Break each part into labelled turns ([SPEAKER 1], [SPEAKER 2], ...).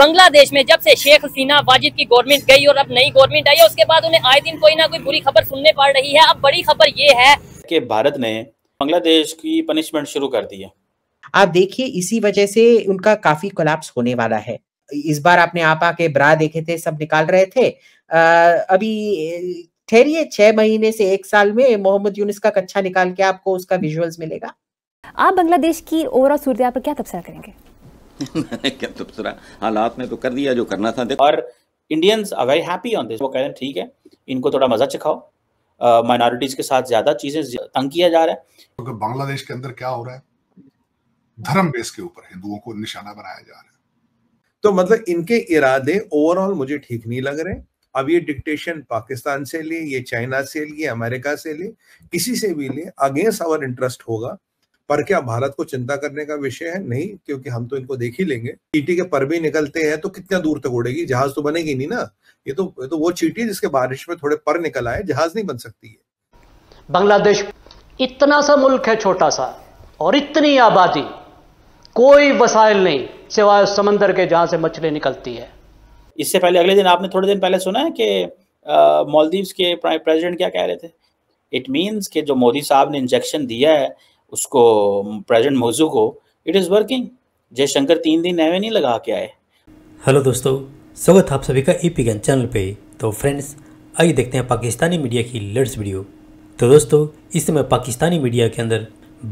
[SPEAKER 1] बांग्लादेश में जब से शेख हसीना वाजिद की गवर्नमेंट गई और अब नई गवर्नमेंट आई है उसके बाद उन्हें आए दिन कोई ना कोई बुरी खबर सुनने पड़ रही है अब बड़ी खबर ये है
[SPEAKER 2] कि भारत ने बांग्लादेश की पनिशमेंट शुरू कर दी है
[SPEAKER 3] आप देखिए इसी वजह से उनका काफी कोलैप्स होने वाला है इस बार आपने आपा के ब्रा देखे थे सब निकाल रहे थे आ, अभी ठहरिए छह महीने से एक साल में मोहम्मद यूनिस का कच्चा निकाल के आपको उसका विजुअल्स मिलेगा
[SPEAKER 1] आप बांग्लादेश की ओवरऑल सूर्य पर क्या तबसरा करेंगे
[SPEAKER 2] क्या दूसरा हालात ने तो कर दिया जो करना था और Indians are very happy on this वो कह रहे हैं ठीक है इनको थोड़ा मजा चखाओ माइनॉरिटीज के साथ ज्यादा चीजें तंग किया जा रहा है
[SPEAKER 1] क्योंकि बांग्लादेश के अंदर क्या हो रहा है धर्म बेस के ऊपर हिंदुओं को निशाना बनाया जा रहा है तो मतलब इनके इरादे ओवरऑल मुझे ठीक नहीं लग रहे अब ये डिक्टेशन पाकिस्तान से लिए ये चाइना से लिए अमेरिका से लिए किसी से भी लिए अगेंस्ट आवर इंटरेस्ट होगा पर क्या भारत को चिंता करने का विषय है नहीं क्योंकि हम तो इनको देख ही लेंगे चीटी के पर भी निकलते हैं तो कितना दूर तक उड़ेगी जहाज तो बनेगी नहीं ना ये तो ये तो वो चीटी जिसके बारिश में थोड़े पर निकल आए जहाज नहीं बन सकती है
[SPEAKER 2] बांग्लादेश इतना सा मुल्क है छोटा सा और इतनी आबादी कोई वसाइल नहीं सिवाय समंदर के जहां से मछली निकलती है इससे पहले अगले दिन आपने थोड़े दिन पहले सुना है कि मालदीव्स के प्रेसिडेंट क्या कह रहे थे इट मींस के जो मोदी साहब ने इंजेक्शन दिया है उसको प्रेजेंट मौजू को इट इज़ वर्किंग जयशंकर तीन दिन एवे नहीं लगा के आए
[SPEAKER 4] हेलो दोस्तों स्वागत आप सभी का ई e पिगन चैनल पे तो फ्रेंड्स आइए देखते हैं पाकिस्तानी मीडिया की लेटेस्ट वीडियो तो दोस्तों इस समय पाकिस्तानी मीडिया के अंदर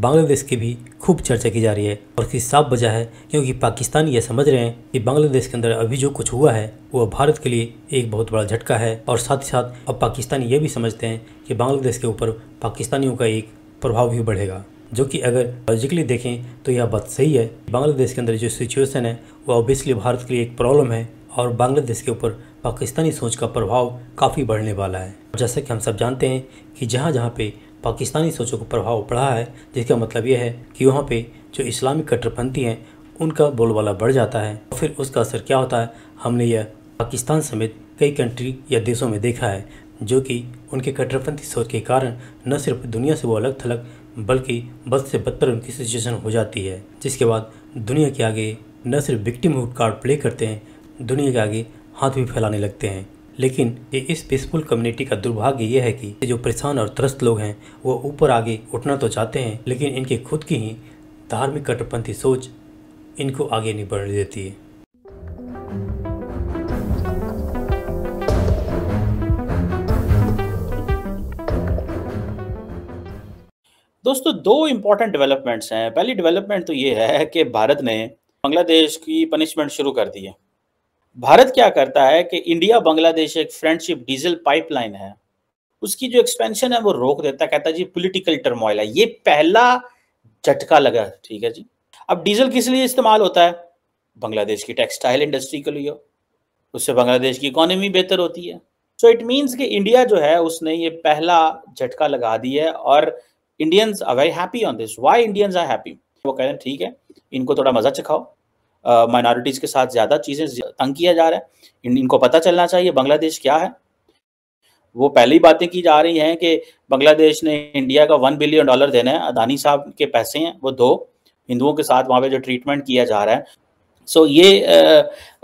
[SPEAKER 4] बांग्लादेश की भी खूब चर्चा की जा रही है और इसकी साफ वजह है क्योंकि पाकिस्तान ये समझ रहे हैं कि बांग्लादेश के अंदर अभी जो कुछ हुआ है वो भारत के लिए एक बहुत बड़ा झटका है और साथ ही साथ अब पाकिस्तानी ये भी समझते हैं कि बांग्लादेश के ऊपर पाकिस्तानियों का एक प्रभाव भी बढ़ेगा जो कि अगर लॉजिकली देखें तो यह बात सही है बांग्लादेश के अंदर जो सिचुएशन है वह ऑब्वियसली भारत के लिए एक प्रॉब्लम है और बांग्लादेश के ऊपर पाकिस्तानी सोच का प्रभाव काफ़ी बढ़ने वाला है जैसा कि हम सब जानते हैं कि जहाँ जहाँ पे पाकिस्तानी सोचों का प्रभाव पड़ा है जिसका मतलब यह है कि वहाँ पे जो इस्लामिक कट्टरपंथी हैं उनका बोलबाला बढ़ जाता है और फिर उसका असर क्या होता है हमने यह पाकिस्तान समेत कई कंट्री या देशों में देखा है जो कि उनके कट्टरपंथी सोच के कारण न सिर्फ दुनिया से वो अलग थलग बल्कि बद से बदतर उनकी सिचुएशन हो जाती है जिसके बाद दुनिया के आगे न सिर्फ हुड कार्ड प्ले करते हैं दुनिया के आगे हाथ भी फैलाने लगते हैं लेकिन ये इस पीसफुल कम्युनिटी का दुर्भाग्य यह है कि जो परेशान और त्रस्त लोग हैं वो ऊपर आगे उठना तो चाहते हैं लेकिन इनके खुद की ही धार्मिक कट्टरपंथी सोच इनको आगे नहीं बढ़ने देती है
[SPEAKER 2] दोस्तों दो इम्पॉर्टेंट डेवलपमेंट्स हैं पहली डेवलपमेंट तो ये है कि भारत ने बांग्लादेश की पनिशमेंट शुरू कर दी है भारत क्या करता है कि इंडिया बांग्लादेश एक फ्रेंडशिप डीजल पाइपलाइन है उसकी जो एक्सपेंशन है वो रोक देता कहता जी पॉलिटिकल टर्मोइल है ये पहला झटका लगा ठीक है जी अब डीजल किस लिए इस्तेमाल होता है बांग्लादेश की टेक्सटाइल इंडस्ट्री के लिए उससे बांग्लादेश की इकोनॉमी बेहतर होती है सो इट मीन्स कि इंडिया जो है उसने ये पहला झटका लगा दिया है और Indians are very happy on this why Indians are happy वो कह रहे हैं ठीक है इनको थोड़ा मजा चखाओ माइनॉरिटीज uh, के साथ ज्यादा चीजें तंग किया जा रहा है इन, इनको पता चलना चाहिए बांग्लादेश क्या है वो पहली बातें की जा रही हैं कि बांग्लादेश ने इंडिया का वन बिलियन डॉलर देना है अदानी साहब के पैसे हैं वो दो हिंदुओं के साथ वहाँ पे जो ट्रीटमेंट किया जा रहा है सो so, ये आ,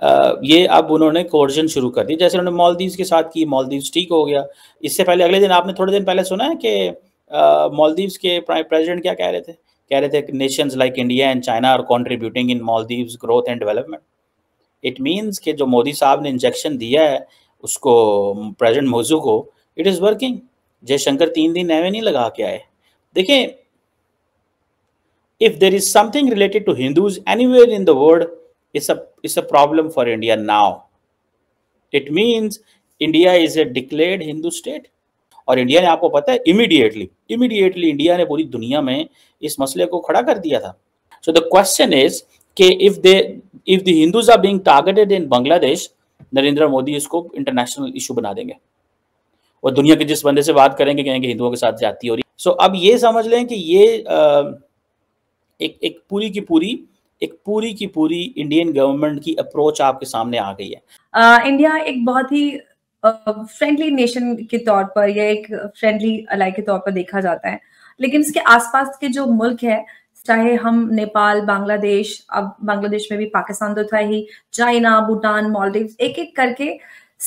[SPEAKER 2] आ, ये अब उन्होंने कोर्जन शुरू कर दी जैसे उन्होंने मालदीव्स के साथ की मॉलदीव्स ठीक हो गया इससे पहले अगले दिन आपने थोड़े दिन पहले सुना है कि मालदीव्स के प्रेसिडेंट क्या कह रहे थे कह रहे थे nations like India and China are contributing in Maldives growth and development it means के जो मोदी साहब ने इंजेक्शन दिया है उसको प्रेजिडेंट मोजू को इट इज़ वर्किंग जयशंकर तीन दिन नए नहीं लगा के आए देखें if there is something related to Hindus any in in the world uh it's a problem for India now it means India is a declared Hindu state और इंडिया ने आपको पता है इमीडिएटली इमीडिएटली इंडिया ने पूरी दुनिया में इस मसले को खड़ा कर दिया था सो द क्वेश्चन इज के if they if the Hindus are being targeted in Bangladesh Narendra Modi इसको इंटरनेशनल इशू बना देंगे और दुनिया के जिस बंदे से बात करेंगे कहेंगे हिंदुओं के साथ जाती हो रही सो so, अब ये समझ लें कि ये आ, एक एक पूरी की पूरी एक पूरी की पूरी इंडियन गवर्नमेंट की अप्रोच आपके सामने आ गई है
[SPEAKER 4] आ, इंडिया एक बहुत ही फ्रेंडली नेशन के तौर पर या एक फ्रेंडली अलाय के तौर पर देखा जाता है लेकिन इसके आसपास के जो मुल्क है चाहे हम नेपाल बांग्लादेश अब बांग्लादेश में भी पाकिस्तान तो था ही चाइना भूटान मालदीव एक एक करके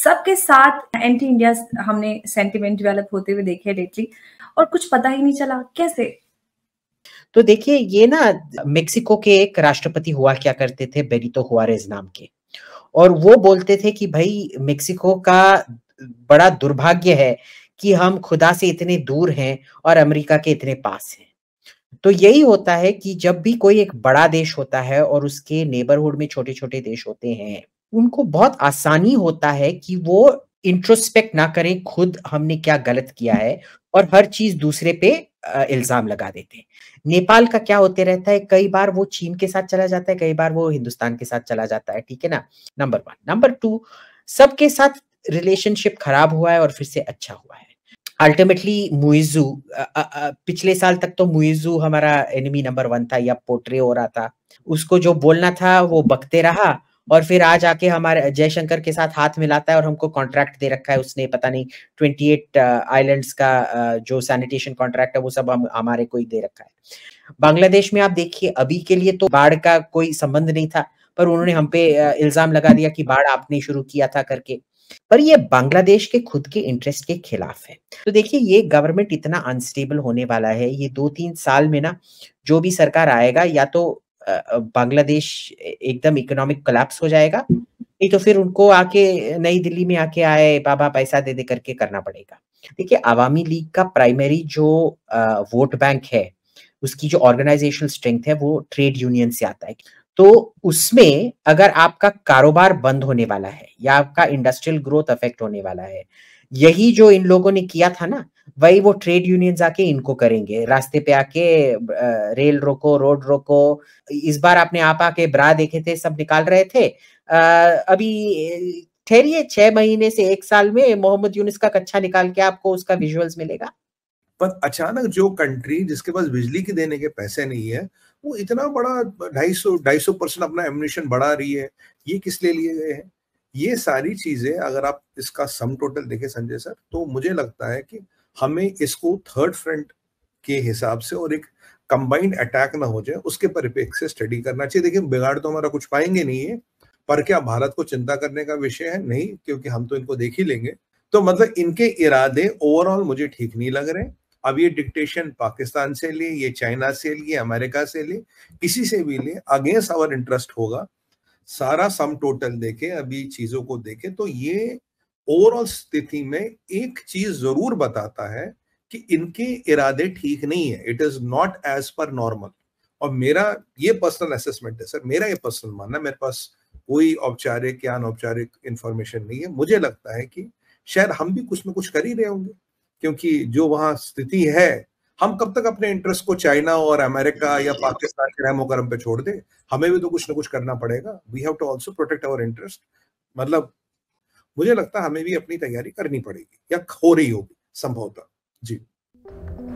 [SPEAKER 4] सबके साथ एंटी इंडिया हमने सेंटिमेंट डेवलप होते हुए देखे डेटली और कुछ पता ही नहीं चला कैसे
[SPEAKER 3] तो देखिए ये ना मेक्सिको के एक राष्ट्रपति हुआ क्या करते थे बेरितो हुआरेज नाम के और वो बोलते थे कि भाई मेक्सिको का बड़ा दुर्भाग्य है कि हम खुदा से इतने दूर हैं और अमेरिका के इतने पास हैं तो यही होता है कि जब भी कोई एक बड़ा देश होता है और उसके नेबरहुड में छोटे छोटे देश होते हैं उनको बहुत आसानी होता है कि वो इंट्रोस्पेक्ट ना करें खुद हमने क्या गलत किया है और हर चीज दूसरे पे इल्जाम लगा देते हैं नेपाल का क्या होते रहता है कई बार वो चीन के साथ चला जाता है कई बार वो हिंदुस्तान के साथ चला जाता है ठीक है ना नंबर वन नंबर टू सबके साथ रिलेशनशिप खराब हुआ है और फिर से अच्छा हुआ है अल्टीमेटली मुइजू पिछले साल तक तो मुइजू हमारा एनिमी नंबर वन था या पोर्ट्रे हो रहा था उसको जो बोलना था वो बकते रहा और फिर आज आके हमारे जयशंकर के साथ हाथ मिलाता है और हमको कॉन्ट्रैक्ट दे रखा है उसने पता नहीं ट्वेंटी एट आईलैंड का uh, जो सैनिटेशन कॉन्ट्रैक्ट है वो सब हम हमारे को ही दे रखा है बांग्लादेश में आप देखिए अभी के लिए तो बाढ़ का कोई संबंध नहीं था पर उन्होंने हम पे uh, इल्जाम लगा दिया कि बाढ़ आपने शुरू किया था करके पर ये बांग्लादेश के खुद के इंटरेस्ट के खिलाफ है तो देखिए ये गवर्नमेंट इतना अनस्टेबल होने वाला है ये दो तीन साल में ना जो भी सरकार आएगा या तो बांग्लादेश एकदम इकोनॉमिक कोलैप्स हो जाएगा नहीं तो फिर उनको आके नई दिल्ली में आके आए बाबा पैसा दे दे करके करना पड़ेगा देखिए आवामी लीग का प्राइमरी जो वोट बैंक है उसकी जो ऑर्गेनाइजेशनल स्ट्रेंथ है वो ट्रेड यूनियन से आता है तो उसमें अगर आपका कारोबार बंद होने वाला है या आपका इंडस्ट्रियल ग्रोथ अफेक्ट होने वाला है यही जो इन लोगों ने किया था ना वही वो ट्रेड यूनियन आके इनको करेंगे रास्ते पे आके रेल रोको रोड रोको इस बार आपने आप आके ब्रा देखे थे सब निकाल रहे थे आ, अभी ठहरिए छह महीने से एक साल में मोहम्मद यूनिस का कच्चा निकाल के आपको उसका
[SPEAKER 1] विजुअल्स मिलेगा पर अचानक जो कंट्री जिसके पास बिजली की देने के पैसे नहीं है वो इतना बड़ा ढाई सौ ढाई सौ परसेंट अपना एमिनेशन बढ़ा रही है ये किस लिए लिए गए हैं ये सारी चीजें अगर आप इसका सम टोटल देखें संजय सर तो मुझे लगता है कि हमें इसको थर्ड फ्रंट के हिसाब से और एक कंबाइंड अटैक ना हो जाए उसके परिप्रेक्ष्य से स्टडी करना चाहिए देखिए बिगाड़ तो हमारा कुछ पाएंगे नहीं है पर क्या भारत को चिंता करने का विषय है नहीं क्योंकि हम तो इनको देख ही लेंगे तो मतलब इनके इरादे ओवरऑल मुझे ठीक नहीं लग रहे अब ये डिक्टेशन पाकिस्तान से लिए ये चाइना से लिए अमेरिका से लिए किसी से भी लिए अगेंस्ट आवर इंटरेस्ट होगा सारा सम टोटल देखे अभी चीजों को देखे तो ये ओवरऑल स्थिति में एक चीज जरूर बताता है कि इनके इरादे ठीक नहीं है it is not as per normal और मेरा ये पर्सनल असेसमेंट है सर मेरा ये पर्सनल मानना मेरे पास कोई औपचारिक या अनौपचारिक इंफॉर्मेशन नहीं है मुझे लगता है कि शायद हम भी कुछ ना कुछ कर ही रहे होंगे क्योंकि जो वहां स्थिति है हम कब तक अपने इंटरेस्ट को चाइना और अमेरिका या पाकिस्तान के रहमो करम पे छोड़ दे हमें भी तो कुछ ना कुछ करना पड़ेगा we have to also protect our interest मतलब मुझे लगता है हमें भी अपनी तैयारी करनी पड़ेगी या हो रही होगी संभवतः जी